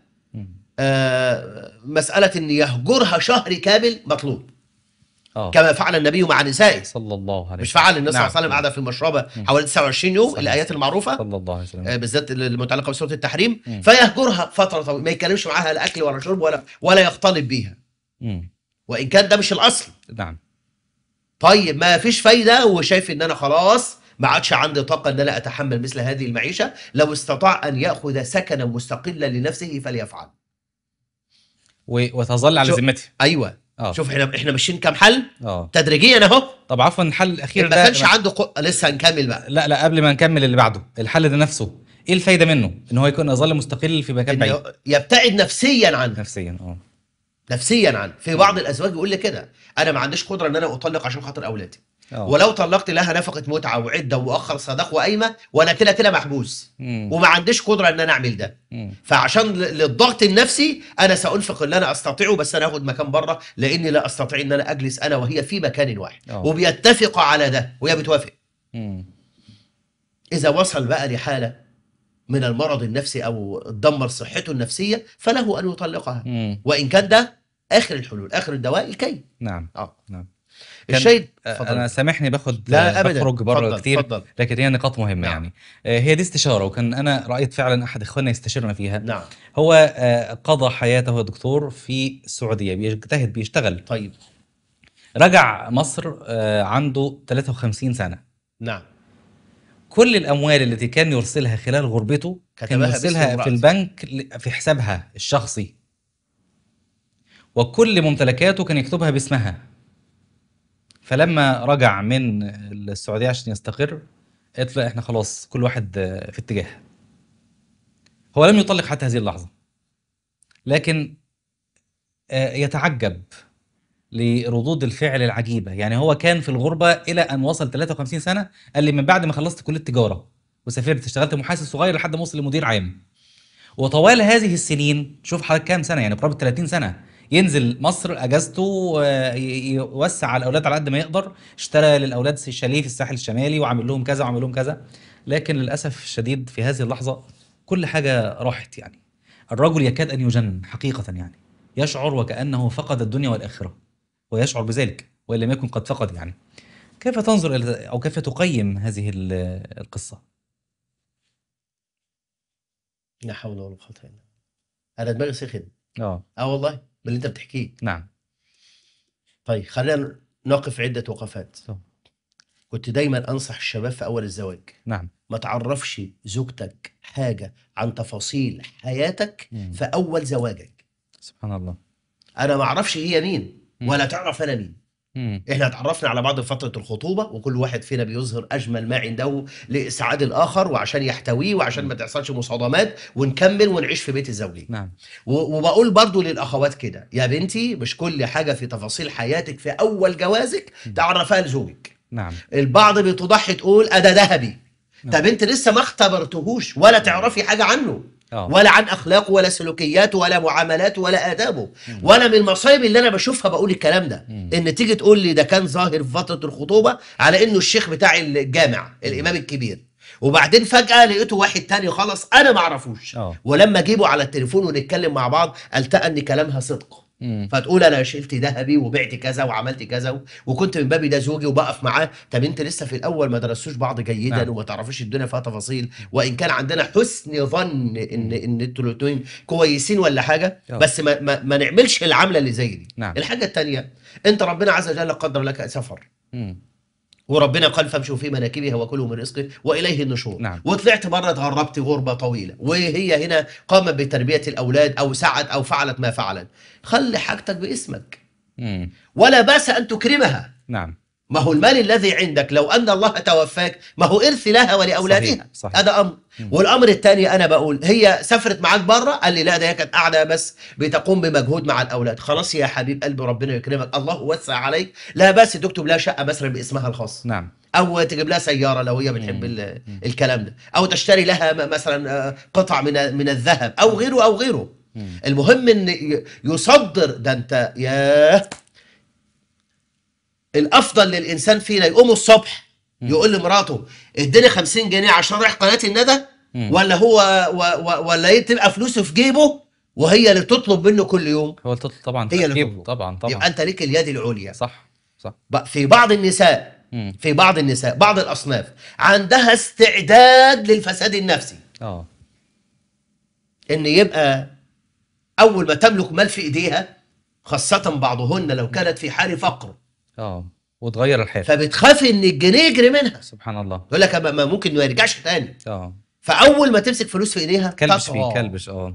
آه مساله ان يهجرها شهر كامل مطلوب أوه. كما فعل النبي مع نسائه صلى الله عليه وسلم مش فعل النبي صلى الله نعم. عليه وسلم قعد في المشربه حوالي 29 يوم صلح. الايات المعروفه صلى الله عليه وسلم آه، بالذات المتعلقه بسوره التحريم م. فيهجرها فتره طويله ما يتكلمش معاها لا اكل ولا شرب ولا ولا يختلط بيها وان كان ده مش الاصل نعم طيب ما فيش فايده وشايف ان انا خلاص ما عادش عندي طاقة أن أنا أتحمل مثل هذه المعيشة لو استطاع أن يأخذ سكنا مستقلا لنفسه فليفعل وتظل على ذمته أيوة أوه. شوف احنا احنا ماشيين كام حل أوه. تدريجيا اهو طب عفوا الحل الاخير ده ما كانش عنده ق... لسه هنكمل بقى لا لا قبل ما نكمل اللي بعده الحل ده نفسه ايه الفايده منه ان هو يكون يظل مستقل في مكان بعيد يبتعد نفسيا عنه نفسيا اه نفسيا عنه في بعض الازواج يقول لي كده انا ما عنديش قدره ان انا اطلق عشان خاطر اولادي أوه. ولو طلقت لها نفقه متعه وعده واخر صداق وقايمه وانا كده كده محبوس وما عنديش قدره ان انا اعمل ده مم. فعشان للضغط النفسي انا سانفق اللي انا استطيعه بس انا هاخد مكان بره لاني لا استطيع ان انا اجلس انا وهي في مكان واحد أوه. وبيتفق على ده وهي بتوافق مم. اذا وصل بقى لحاله من المرض النفسي او دمر صحته النفسيه فله ان يطلقها مم. وان كان ده اخر الحلول اخر الدواء الكي نعم اه نعم الشيء آه، انا سامحني باخد لا آه، ابدا بخرج بره كتير فضل. لكن هي نقاط مهمه نعم. يعني آه، هي دي استشاره وكان انا رايت فعلا احد اخواننا يستشيرنا فيها نعم هو قضى حياته دكتور في السعوديه بيجتهد بيشتغل طيب رجع مصر عنده 53 سنه نعم كل الاموال التي كان يرسلها خلال غربته كان يرسلها في البنك في حسابها الشخصي وكل ممتلكاته كان يكتبها باسمها فلما رجع من السعوديه عشان يستقر قالت له احنا خلاص كل واحد في اتجاه هو لم يطلق حتى هذه اللحظه لكن آه، يتعجب لردود الفعل العجيبه يعني هو كان في الغربه الى ان وصل 53 سنه قال لي من بعد ما خلصت كليه التجاره وسافرت اشتغلت محاسب صغير لحد ما وصل لمدير عام وطوال هذه السنين شوف حضرتك كام سنه يعني قرابه 30 سنه ينزل مصر اجازته يوسع على الاولاد على قد ما يقدر اشترى للاولاد شاليه في الساحل الشمالي وعامل لهم كذا وعامل لهم كذا لكن للاسف الشديد في هذه اللحظه كل حاجه راحت يعني الرجل يكاد ان يجن حقيقه يعني يشعر وكانه فقد الدنيا والاخره ويشعر بذلك وان لم يكن قد فقد يعني كيف تنظر الى او كيف تقيم هذه القصه لا حول ولا قوه الا بالله انا دماغي سخن اه اه والله باللي انت بتحكيه نعم طيب خلينا نقف عده وقفات طب. كنت دايما انصح الشباب في اول الزواج نعم ما تعرفش زوجتك حاجه عن تفاصيل حياتك مم. في اول زواجك سبحان الله انا ما اعرفش هي مين مم. ولا تعرف انا مين مم. احنا اتعرفنا على بعض في فتره الخطوبه وكل واحد فينا بيظهر اجمل ما عنده لاسعاد الاخر وعشان يحتويه وعشان ما تحصلش مصادمات ونكمل ونعيش في بيت الزوجين نعم وبقول برضو للاخوات كده يا بنتي مش كل حاجه في تفاصيل حياتك في اول جوازك تعرفها لزوجك نعم البعض بتضحي تقول ادا ذهبي نعم. طب انت لسه ما اختبرتهوش ولا تعرفي حاجه عنه أوه. ولا عن اخلاقه ولا سلوكياته ولا معاملاته ولا ادابه مم. ولا من المصايب اللي انا بشوفها بقول الكلام ده مم. ان تيجي تقول لي ده كان ظاهر في فتره الخطوبه على انه الشيخ بتاع الجامع الامام الكبير وبعدين فجاه لقيته واحد تاني خالص انا ما اعرفوش آه. ولما اجيبه على التليفون ونتكلم مع بعض التقى ان كلامها صدق فتقول انا شلت ذهبي وبعت كذا وعملت كذا و... وكنت من بابي ده زوجي وبقف معاه طب انت لسه في الاول ما درستوش بعض جيدا نعم. وما تعرفوش الدنيا فيها تفاصيل وان كان عندنا حسن ظن ان ان انتوا الاثنين كويسين ولا حاجه بس ما, ما, ما نعملش العمله اللي زي دي نعم. الحاجه الثانيه انت ربنا عز وجل قدر لك سفر مم. وربنا قال فامشوا في مناكبها وكلوا من رزقه واليه النشور نعم. وطلعت مره اتغربت غربه طويله وهي هنا قامت بتربيه الاولاد او سعت او فعلت ما فعلت خلي حاجتك باسمك مم. ولا باس ان تكرمها نعم ما هو المال الذي عندك لو أن الله توفاك ما هو إرث لها ولأولادها صحيح. صحيح. هذا أمر مم. والأمر الثاني أنا بقول هي سافرت معاك بره قال لي لا ده هي كانت قاعدة بس بتقوم بمجهود مع الأولاد خلاص يا حبيب قلبي ربنا يكرمك الله وسع عليك لا بس تكتب لها شقة مثلا باسمها الخاص نعم او تجيب لها سياره لو هي بتحب الكلام ده او تشتري لها مثلا آه، قطع من من الذهب او غيره او غيره المهم ان يصدر ده انت ياه الافضل للانسان فينا يقوم الصبح يقول لمراته اديني 50 جنيه عشان رايح قناه الندى ولا هو و و ولا تبقى فلوسه في جيبه وهي اللي تطلب منه كل يوم هو اللي تطلب طبعا هي اللي تطلب طبعا طبعا يبقى انت ليك اليد العليا صح صح في بعض النساء في بعض النساء بعض الاصناف عندها استعداد للفساد النفسي اه ان يبقى اول ما تملك مال في ايديها خاصه بعضهن لو كانت في حال فقر اه وتغير الحال فبتخاف ان الجنيه يجري منها سبحان الله يقول لك ما ممكن ما يرجعش تاني اه فاول ما تمسك فلوس في ايديها كلبش فيه كلبش اه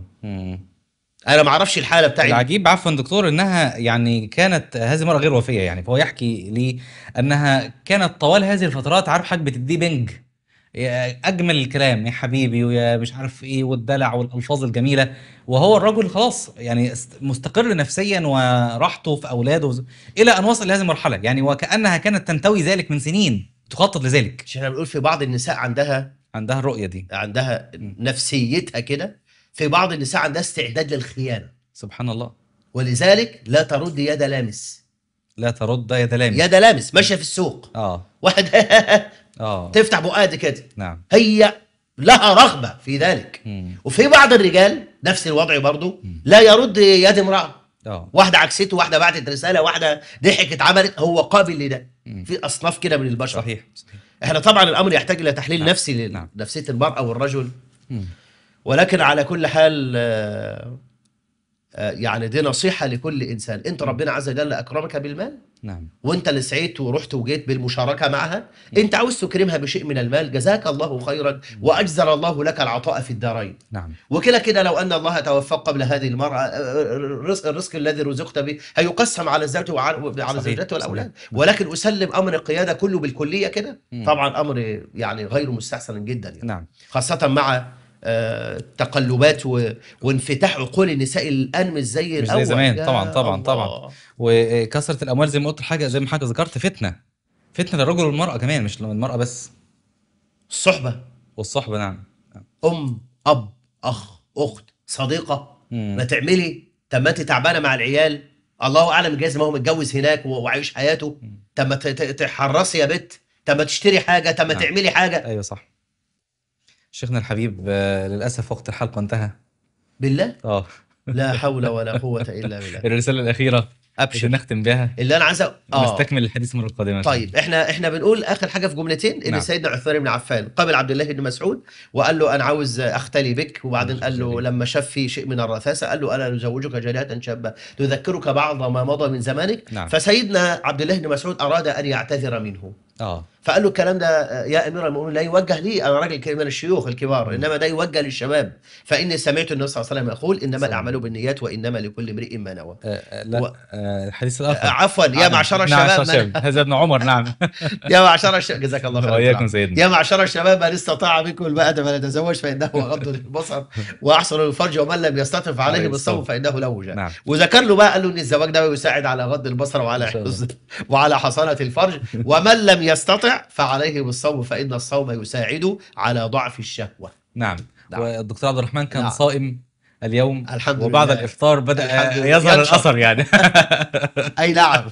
انا ما اعرفش الحاله بتاعتي العجيب عفوا دكتور انها يعني كانت هذه مره غير وفيه يعني فهو يحكي لي انها كانت طوال هذه الفترات عارف حاجه بتديه بنج يا اجمل الكلام يا حبيبي ويا مش عارف ايه والدلع والالفاظ الجميله وهو الرجل خلاص يعني مستقر نفسيا وراحته في اولاده الى ان وصل لهذه المرحله يعني وكانها كانت تنتوي ذلك من سنين تخطط لذلك مش احنا بنقول في بعض النساء عندها عندها الرؤيه دي عندها نفسيتها كده في بعض النساء عندها استعداد للخيانه سبحان الله ولذلك لا ترد يد لامس لا ترد يد لامس يد لامس ماشيه في السوق اه واحد <laughs> اه تفتح بقها كده نعم هي لها رغبه في ذلك مم. وفي بعض الرجال نفس الوضع برضو مم. لا يرد يد امراه أوه. واحده عكسته واحده بعتت رساله واحده ضحكت عملت هو قابل لده في اصناف كده من البشر صحيح. صحيح احنا طبعا الامر يحتاج الى تحليل نعم. نفسي نعم. لنفسيه المراه والرجل مم. ولكن على كل حال آه، آه، يعني دي نصيحه لكل انسان انت ربنا عز وجل اكرمك بالمال نعم وانت اللي سعيت ورحت وجيت بالمشاركه معها انت عاوز تكرمها بشيء من المال جزاك الله خيرا واجزل الله لك العطاء في الدارين نعم وكده كده لو ان الله توفق قبل هذه المراه الرزق, الرزق الذي رزقت به هيقسم على زوجته وعلى زوجته والاولاد نعم. ولكن اسلم امر القياده كله بالكليه كده طبعا امر يعني غير مستحسن جدا يعني. نعم خاصه مع تقلبات وانفتاح عقول النساء الان مش زي مش الاول زي زمان طبعا طبعا الله. طبعا وكثره الاموال زي ما قلت حاجه زي ما حاجه ذكرت فتنه فتنه للرجل والمراه كمان مش للمراه بس الصحبه والصحبه نعم ام اب اخ اخت صديقه مم. ما تعملي طب ما انت تعبانه مع العيال الله اعلم جايز ما هو متجوز هناك وعايش حياته طب ما تحرصي يا بت طب ما تشتري حاجه طب ما نعم. تعملي حاجه ايوه صح شيخنا الحبيب آه، للاسف وقت الحلقه انتهى بالله اه لا حول ولا قوه الا بالله <laughs> الرساله الاخيره ابشر نختم بها اللي انا عايز أ... آه. نستكمل الحديث المره القادمه طيب احنا احنا بنقول اخر حاجه في جملتين ان نعم. سيدنا عثمان بن عفان قابل عبد الله بن مسعود وقال له انا عاوز اختلي بك وبعدين قال له لما شاف في شيء من الرثاثه قال له انا نزوجك جاريه شابه تذكرك بعض ما مضى من زمانك نعم. فسيدنا عبد الله بن مسعود اراد ان يعتذر منه اه فقال له الكلام ده يا امير المؤمنين لا يوجه لي انا راجل من الشيوخ الكبار انما ده يوجه للشباب فاني سمعت النبي صلى الله عليه وسلم يقول انما الاعمال بالنيات وانما لكل امرئ ما نوى آه, آه، لا و... آه، الحديث الاخر آه، عفوا يا نعم، معشر نعم، الشباب هذا ابن عمر نعم <laughs> يا معشر الشباب جزاك الله خير واياكم سيدنا يا معشر الشباب من استطاع منكم الباءة فليتزوج فانه غض للبصر <laughs> واحسن للفرج ومن لم يستطف عليه بالصوم فانه لوج نعم. وذكر له بقى قال له ان الزواج ده بيساعد على غض البصر وعلى وعلى حصانه الفرج ومن لم يستطع فعليه بالصوم فإن الصوم يساعد على ضعف الشهوة نعم, نعم. والدكتور عبد الرحمن كان نعم. صائم اليوم الحمد وبعد لله. الافطار بدا يظهر الاثر يعني <laughs> اي نعم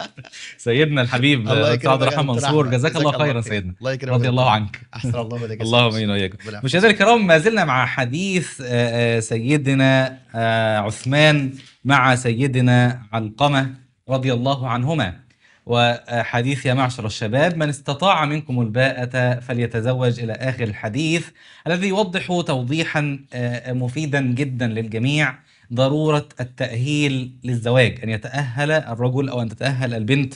<laughs> سيدنا الحبيب دكتور عبد الرحمن منصور جزاك الله خيرا سيدنا الله يكرمك رضي الله عنك احسن الله بك اللهم امين واياكم مشاهدينا الكرام ما زلنا مع حديث آه، آه، سيدنا آه، عثمان مع سيدنا علقمه رضي الله عنهما وحديث يا معشر الشباب من استطاع منكم الباءة فليتزوج إلى آخر الحديث الذي يوضح توضيحا آه، مفيدا جدا للجميع ضرورة التأهيل للزواج أن يتأهل الرجل أو أن تتأهل البنت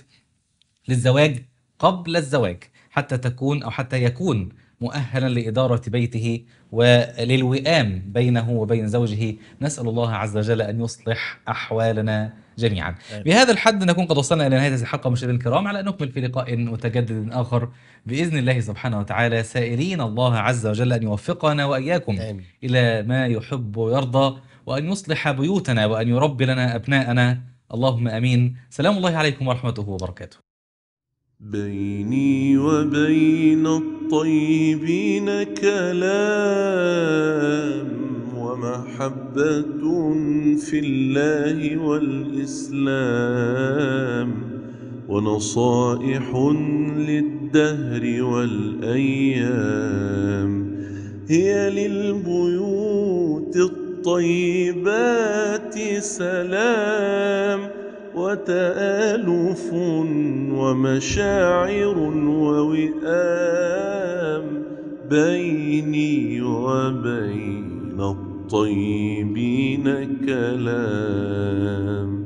للزواج قبل الزواج حتى تكون أو حتى يكون مؤهلا لإدارة بيته وللوئام بينه وبين زوجه نسأل الله عز وجل أن يصلح أحوالنا جميعا أيوة. بهذا الحد نكون قد وصلنا إلى نهاية هذه الحلقة مشاهدينا الكرام على أن نكمل في لقاء متجدد آخر بإذن الله سبحانه وتعالى سائلين الله عز وجل أن يوفقنا وإياكم آمين. إلى ما يحب ويرضى وأن يصلح بيوتنا وأن يربي لنا أبناءنا اللهم أمين سلام الله عليكم ورحمته وبركاته بيني وبين الطيبين كلام ومحبة في الله والإسلام ونصائح للدهر والأيام هي للبيوت الطيبات سلام وتآلف ومشاعر ووئام بيني وبين الطيب الطيبين كلام